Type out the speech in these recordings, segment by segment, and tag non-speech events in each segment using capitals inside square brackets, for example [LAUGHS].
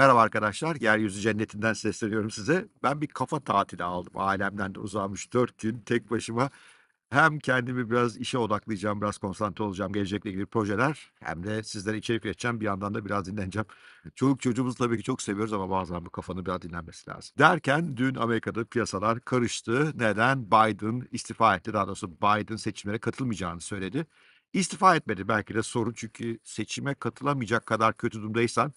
Merhaba arkadaşlar, Yeryüzü Cenneti'nden sesleniyorum size. Ben bir kafa tatili aldım, ailemden de uzanmış dört gün tek başıma. Hem kendimi biraz işe odaklayacağım, biraz konsantre olacağım, gelecekle ilgili projeler. Hem de sizlere içerik üreteceğim, bir yandan da biraz dinleneceğim. Çoluk çocuğumuzu tabii ki çok seviyoruz ama bazen bu kafanın biraz dinlenmesi lazım. Derken dün Amerika'da piyasalar karıştı. Neden? Biden istifa etti. Daha doğrusu Biden seçimlere katılmayacağını söyledi. İstifa etmedi belki de sorun çünkü seçime katılamayacak kadar kötü durumdaysan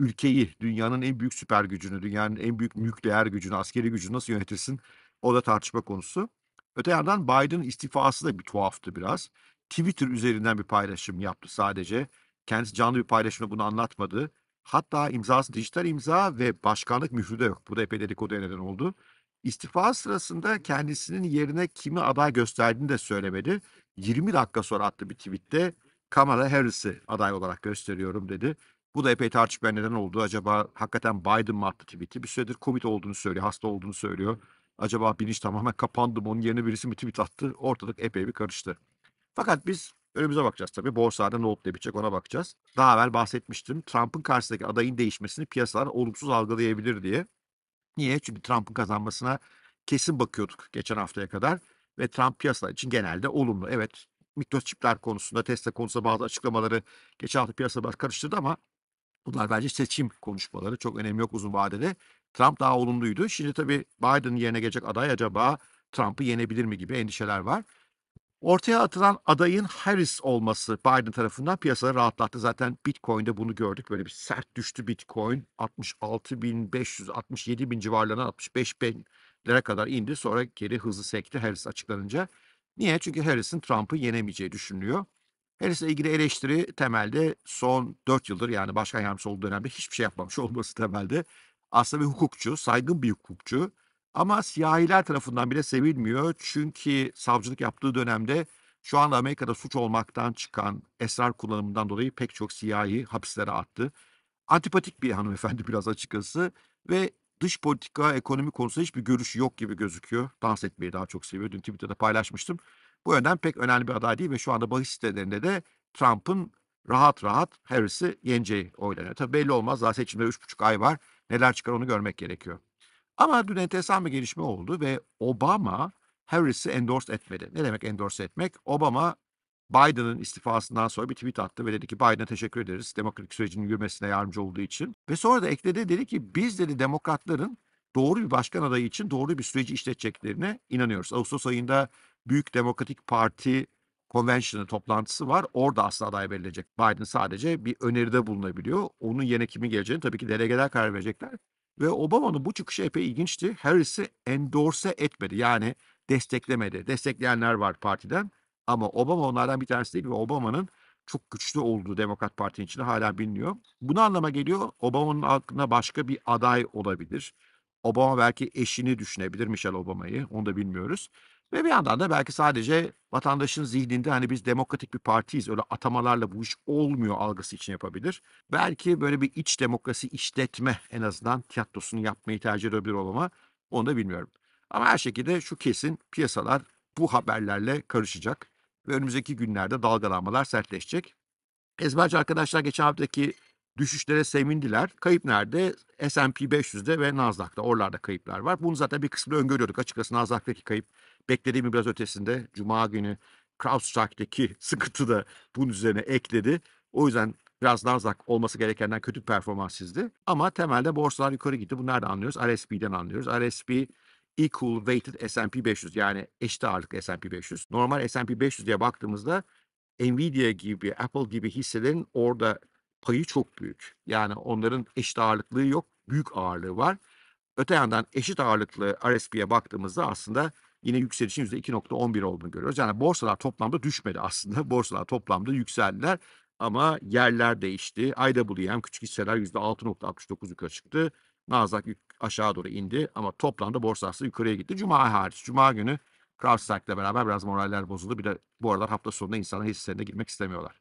ülkeyi, dünyanın en büyük süper gücünü, dünyanın en büyük nükleer gücünü, askeri gücünü nasıl yönetirsin? O da tartışma konusu. Öte yandan Biden'ın istifası da bir tuhaftı biraz. Twitter üzerinden bir paylaşım yaptı sadece. Kendisi canlı bir paylaşımda bunu anlatmadı. Hatta imzası dijital imza ve başkanlık mührü de yok. Bu da epey dedikoduya neden oldu. İstifa sırasında kendisinin yerine kimi aday gösterdiğini de söylemedi. 20 dakika sonra attı bir tweette Kamala Harris'i aday olarak gösteriyorum dedi. Bu da epey tartışmaya neden oldu. Acaba hakikaten Biden mı attı tweet'i? Bir süredir Covid olduğunu söylüyor, hasta olduğunu söylüyor. Acaba bilinç tamamen kapandı mı? Onun yerine birisi mi tweet attı? Ortalık epey bir karıştı. Fakat biz önümüze bakacağız tabii. Borsada ne olup ne bitecek ona bakacağız. Daha evvel bahsetmiştim. Trump'ın karşısındaki adayın değişmesini piyasalar olumsuz algılayabilir diye. Niye? Çünkü Trump'ın kazanmasına kesin bakıyorduk geçen haftaya kadar. Ve Trump piyasalar için genelde olumlu. Evet mikroçipler konusunda, Tesla konusunda bazı açıklamaları geçen hafta piyasa biraz karıştırdı ama Bunlar bence seçim konuşmaları. Çok önemli yok uzun vadede. Trump daha olumluydu. Şimdi tabii Biden yerine gelecek aday acaba Trump'ı yenebilir mi gibi endişeler var. Ortaya atılan adayın Harris olması Biden tarafından piyasaları rahatlattı. Zaten Bitcoin'de bunu gördük. Böyle bir sert düştü Bitcoin. 66.500, 67000 bin civarlarına 65 bin lira kadar indi. Sonra geri hızlı sekti Harris açıklanınca. Niye? Çünkü Harris'in Trump'ı yenemeyeceği düşünülüyor. Harris'le ilgili eleştiri temelde son 4 yıldır yani başkan yardımcısı olduğu dönemde hiçbir şey yapmamış [LAUGHS] olması temelde. Aslında bir hukukçu, saygın bir hukukçu ama siyahiler tarafından bile sevilmiyor. Çünkü savcılık yaptığı dönemde şu anda Amerika'da suç olmaktan çıkan esrar kullanımından dolayı pek çok siyahi hapislere attı. Antipatik bir hanımefendi [LAUGHS] biraz açıkçası ve dış politika, ekonomi konusunda hiçbir görüşü yok gibi gözüküyor. Dans etmeyi daha çok seviyor. Dün Twitter'da paylaşmıştım. Bu yönden pek önemli bir aday değil ve şu anda bahis sitelerinde de Trump'ın rahat rahat Harris'i yeneceği oylanıyor. Tabii belli olmaz daha seçimde 3,5 ay var neler çıkar onu görmek gerekiyor. Ama dün enteresan bir gelişme oldu ve Obama Harris'i endorse etmedi. Ne demek endorse etmek? Obama Biden'ın istifasından sonra bir tweet attı ve dedi ki Biden'a teşekkür ederiz demokratik sürecinin yürümesine yardımcı olduğu için. Ve sonra da ekledi dedi ki biz dedi demokratların doğru bir başkan adayı için doğru bir süreci işleteceklerine inanıyoruz. Ağustos ayında Büyük Demokratik Parti Convention'ın toplantısı var. Orada asla aday verilecek. Biden sadece bir öneride bulunabiliyor. Onun yerine kimin geleceğini tabii ki delegeler karar verecekler. Ve Obama'nın bu çıkışı epey ilginçti. Harris'i endorse etmedi. Yani desteklemedi. Destekleyenler var partiden. Ama Obama onlardan bir tanesi değil ve Obama'nın çok güçlü olduğu Demokrat Parti'nin içinde hala biliniyor. Bunu anlama geliyor. Obama'nın aklına başka bir aday olabilir. Obama belki eşini düşünebilir Michelle Obama'yı. Onu da bilmiyoruz. Ve bir yandan da belki sadece vatandaşın zihninde hani biz demokratik bir partiyiz öyle atamalarla bu iş olmuyor algısı için yapabilir. Belki böyle bir iç demokrasi işletme en azından tiyatrosunu yapmayı tercih edebilir olama onu da bilmiyorum. Ama her şekilde şu kesin piyasalar bu haberlerle karışacak ve önümüzdeki günlerde dalgalanmalar sertleşecek. Ezberci arkadaşlar geçen haftaki Düşüşlere sevindiler. Kayıp nerede? S&P 500'de ve Nasdaq'ta. Oralarda kayıplar var. Bunu zaten bir kısmını öngörüyorduk. Açıkçası Nasdaq'taki kayıp beklediğimi biraz ötesinde. Cuma günü CrowdStrike'deki [LAUGHS] sıkıntı da bunun üzerine ekledi. O yüzden biraz Nasdaq olması gerekenden kötü performans çizdi. Ama temelde borsalar yukarı gitti. Bunlar da anlıyoruz. RSP'den anlıyoruz. RSP Equal Weighted S&P 500 yani eşit ağırlıklı S&P 500. Normal S&P 500 diye baktığımızda Nvidia gibi, Apple gibi hisselerin orada payı çok büyük. Yani onların eşit ağırlıklığı yok, büyük ağırlığı var. Öte yandan eşit ağırlıklı RSP'ye baktığımızda aslında yine yükselişin %2.11 olduğunu görüyoruz. Yani borsalar toplamda düşmedi aslında. [LAUGHS] Borsalar toplamda yükseldiler ama yerler değişti. IWM küçük hisseler %6.69 yukarı çıktı. Nasdaq aşağı doğru indi ama toplamda borsa borsası yukarıya gitti. Cuma hariç. Cuma günü CrowdStrike'la beraber biraz moraller bozuldu. Bir de bu aralar hafta sonunda insanlar hisselerine girmek istemiyorlar.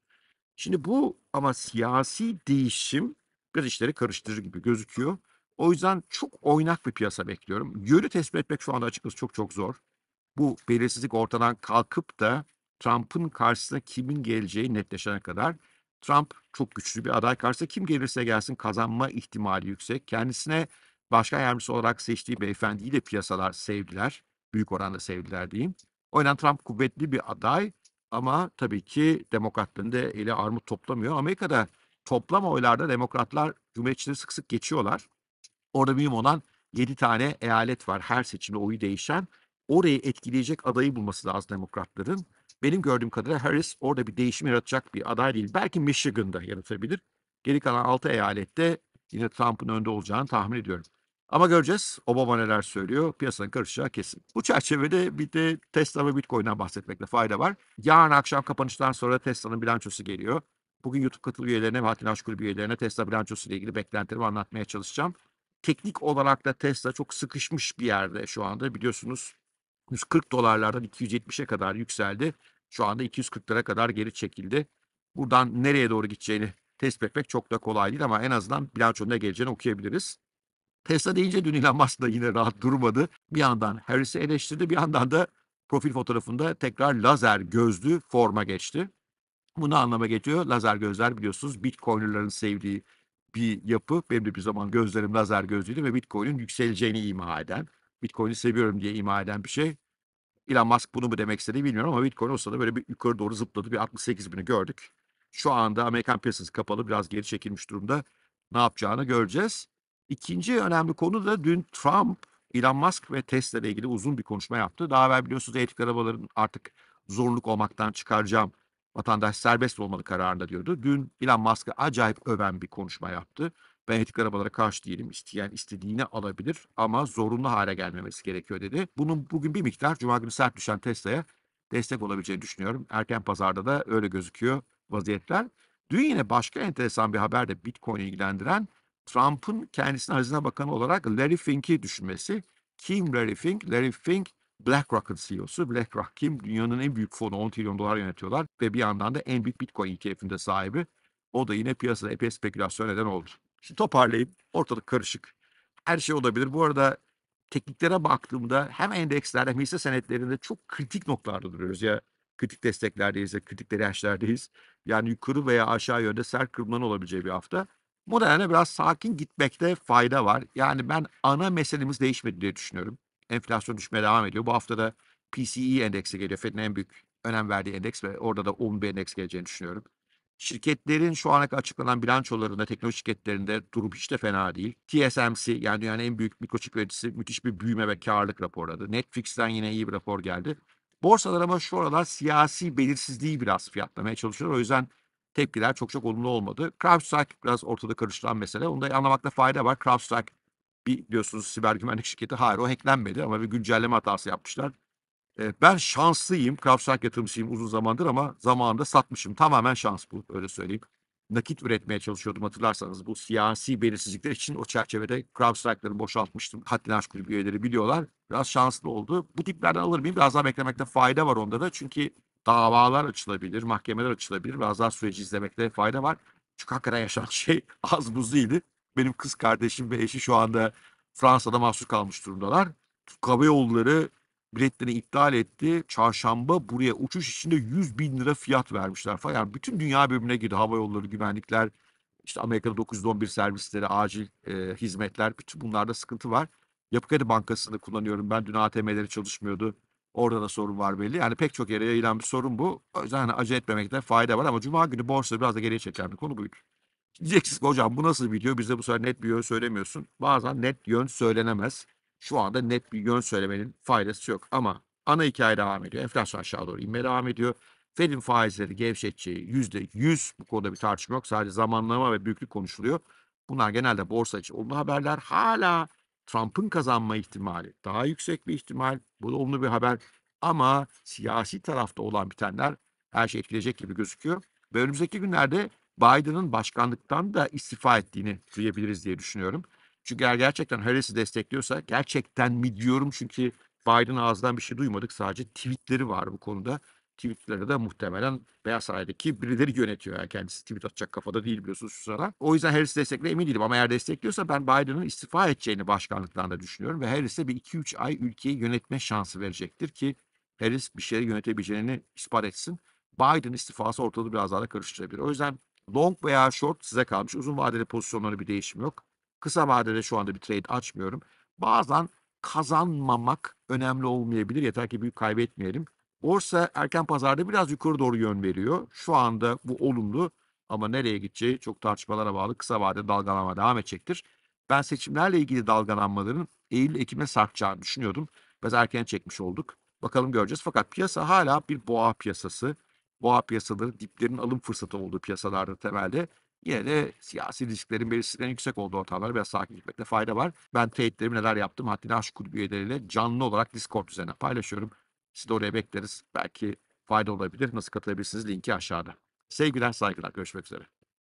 Şimdi bu ama siyasi değişim biraz işleri karıştırır gibi gözüküyor. O yüzden çok oynak bir piyasa bekliyorum. Yönü tespit etmek şu anda açıkçası çok çok zor. Bu belirsizlik ortadan kalkıp da Trump'ın karşısına kimin geleceği netleşene kadar Trump çok güçlü bir aday karşısında kim gelirse gelsin kazanma ihtimali yüksek. Kendisine başka yardımcısı olarak seçtiği beyefendiyi de piyasalar sevdiler. Büyük oranda sevdiler diyeyim. O yüzden Trump kuvvetli bir aday ama tabii ki demokratların da eli armut toplamıyor. Amerika'da toplam oylarda demokratlar cumhuriyetçileri sık sık geçiyorlar. Orada mühim olan 7 tane eyalet var her seçimde oyu değişen. Orayı etkileyecek adayı bulması lazım demokratların. Benim gördüğüm kadarıyla Harris orada bir değişim yaratacak bir aday değil. Belki Michigan'da yaratabilir. Geri kalan 6 eyalette yine Trump'ın önde olacağını tahmin ediyorum. Ama göreceğiz Obama neler söylüyor. Piyasanın karışacağı kesin. Bu çerçevede bir de Tesla ve Bitcoin'den bahsetmekte fayda var. Yarın akşam kapanıştan sonra Tesla'nın bilançosu geliyor. Bugün YouTube katıl üyelerine ve Hatin Aşk üyelerine Tesla bilançosu ile ilgili beklentilerimi anlatmaya çalışacağım. Teknik olarak da Tesla çok sıkışmış bir yerde şu anda. Biliyorsunuz 140 dolarlardan 270'e kadar yükseldi. Şu anda 240'lara kadar geri çekildi. Buradan nereye doğru gideceğini tespit etmek çok da kolay değil ama en azından bilançonun ne geleceğini okuyabiliriz. Tesla deyince dün Elon Musk da yine rahat durmadı. Bir yandan Harris'i eleştirdi bir yandan da profil fotoğrafında tekrar lazer gözlü forma geçti. Bunu anlama geçiyor. Lazer gözler biliyorsunuz Bitcoinlerin sevdiği bir yapı. Benim de bir zaman gözlerim lazer gözlüydü ve Bitcoin'in yükseleceğini ima eden, Bitcoin'i seviyorum diye ima eden bir şey. Elon Musk bunu mu demek istediği bilmiyorum ama Bitcoin o sırada böyle bir yukarı doğru zıpladı. Bir 68 bini gördük. Şu anda Amerikan piyasası kapalı biraz geri çekilmiş durumda. Ne yapacağını göreceğiz. İkinci önemli konu da dün Trump, Elon Musk ve Tesla ile ilgili uzun bir konuşma yaptı. Daha evvel biliyorsunuz elektrik arabaların artık zorunluluk olmaktan çıkaracağım. Vatandaş serbest olmalı kararında diyordu. Dün Elon Musk'a acayip öven bir konuşma yaptı. Ben elektrik arabalara karşı değilim. İsteyen istediğini alabilir ama zorunlu hale gelmemesi gerekiyor dedi. Bunun bugün bir miktar Cuma günü sert düşen Tesla'ya destek olabileceğini düşünüyorum. Erken pazarda da öyle gözüküyor vaziyetler. Dün yine başka enteresan bir haber de Bitcoin'i ilgilendiren Trump'ın kendisini Hazine Bakanı olarak Larry Fink'i düşünmesi. Kim Larry Fink? Larry Fink BlackRock'ın CEO'su. BlackRock kim? Dünyanın en büyük fonu 10 trilyon dolar yönetiyorlar ve bir yandan da en büyük Bitcoin ETF'inde sahibi. O da yine piyasada epey spekülasyon neden oldu. Şimdi toparlayayım. Ortalık karışık. Her şey olabilir. Bu arada tekniklere baktığımda hem endekslerde hem hisse senetlerinde çok kritik noktalarda duruyoruz. Ya kritik desteklerdeyiz ya kritik dirençlerdeyiz. Yani yukarı veya aşağı yönde sert kırılmanın olabileceği bir hafta. Bu nedenle biraz sakin gitmekte fayda var. Yani ben ana meselemiz değişmedi diye düşünüyorum. Enflasyon düşmeye devam ediyor. Bu hafta da PCE endeksi geliyor. Fed'in en büyük önem verdiği endeks ve orada da 10 bir endeks geleceğini düşünüyorum. Şirketlerin şu ana kadar açıklanan bilançolarında, teknoloji şirketlerinde durum hiç de fena değil. TSMC yani dünyanın en büyük mikroçip üreticisi müthiş bir büyüme ve karlılık raporladı. Netflix'ten yine iyi bir rapor geldi. Borsalar ama şu aralar siyasi belirsizliği biraz fiyatlamaya çalışıyor. O yüzden tepkiler çok çok olumlu olmadı. CrowdStrike biraz ortada karıştıran mesele. Onu da anlamakta fayda var. CrowdStrike bir biliyorsunuz siber güvenlik şirketi. Hayır o hacklenmedi ama bir güncelleme hatası yapmışlar. E, ben şanslıyım. CrowdStrike yatırımcısıyım uzun zamandır ama zamanında satmışım. Tamamen şans bu öyle söyleyeyim. Nakit üretmeye çalışıyordum hatırlarsanız. Bu siyasi belirsizlikler için o çerçevede CrowdStrike'ları boşaltmıştım. Haddini Aşk Kulübü üyeleri biliyorlar. Biraz şanslı oldu. Bu tiplerden alır mıyım? Biraz daha beklemekte fayda var onda da. Çünkü davalar açılabilir, mahkemeler açılabilir ve azar süreci izlemekte fayda var. Çünkü hakikaten yaşanan [LAUGHS] şey az buz değildi. Benim kız kardeşim ve eşi şu anda Fransa'da mahsur kalmış durumdalar. Türk Hava Yolları biletlerini iptal etti. Çarşamba buraya uçuş içinde 100 bin lira fiyat vermişler falan. Yani bütün dünya birbirine girdi. Hava yolları, güvenlikler, işte Amerika'da 911 servisleri, acil e, hizmetler. Bütün bunlarda sıkıntı var. Yapı Kredi Bankası'nı kullanıyorum. Ben dün ATM'leri çalışmıyordu. Orada da sorun var belli. Yani pek çok yere yayılan bir sorun bu. O yüzden hani acele etmemekte fayda var ama Cuma günü borsa biraz da geriye çeken bir konu buydu. Diyeceksiniz hocam bu nasıl video? Bize bu sefer net bir yön söylemiyorsun. Bazen net yön söylenemez. Şu anda net bir yön söylemenin faydası yok. Ama ana hikaye devam ediyor. Enflasyon aşağı doğru inmeye devam ediyor. Fed'in faizleri gevşeteceği yüzde yüz bu konuda bir tartışma yok. Sadece zamanlama ve büyüklük konuşuluyor. Bunlar genelde borsa için olumlu haberler. Hala Trump'ın kazanma ihtimali daha yüksek bir ihtimal. Bu da olumlu bir haber. Ama siyasi tarafta olan bitenler her şey etkileyecek gibi gözüküyor. Ve önümüzdeki günlerde Biden'ın başkanlıktan da istifa ettiğini duyabiliriz diye düşünüyorum. Çünkü eğer gerçekten Harris'i destekliyorsa gerçekten mi diyorum çünkü Biden ağzından bir şey duymadık. Sadece tweetleri var bu konuda tweetleri de muhtemelen Beyaz Saray'daki birileri yönetiyor. Yani kendisi tweet atacak kafada değil biliyorsunuz şu sıra. O yüzden Harris destekle emin değilim ama eğer destekliyorsa ben Biden'ın istifa edeceğini başkanlıktan da düşünüyorum. Ve Harris'e bir 2-3 ay ülkeyi yönetme şansı verecektir ki Harris bir şeyi yönetebileceğini ispat etsin. Biden istifası ortalığı biraz daha da karıştırabilir. O yüzden long veya short size kalmış. Uzun vadeli pozisyonları bir değişim yok. Kısa vadede şu anda bir trade açmıyorum. Bazen kazanmamak önemli olmayabilir. Yeter ki büyük kaybetmeyelim. Borsa erken pazarda biraz yukarı doğru yön veriyor. Şu anda bu olumlu ama nereye gideceği çok tartışmalara bağlı. Kısa vadede dalgalanma devam edecektir. Ben seçimlerle ilgili dalgalanmaların Eylül-Ekim'e sarkacağını düşünüyordum. Biraz erken çekmiş olduk. Bakalım göreceğiz. Fakat piyasa hala bir boğa piyasası. Boğa piyasaları diplerin alım fırsatı olduğu piyasalarda temelde. Yine de siyasi risklerin belirsizliklerin yüksek olduğu ortamlara biraz sakin gitmekte fayda var. Ben teyitlerimi neler yaptım haddini aşk kulübü üyeleriyle canlı olarak Discord üzerine paylaşıyorum. Siz de oraya bekleriz. Belki fayda olabilir. Nasıl katılabilirsiniz? Linki aşağıda. Sevgiler, saygılar. Görüşmek üzere.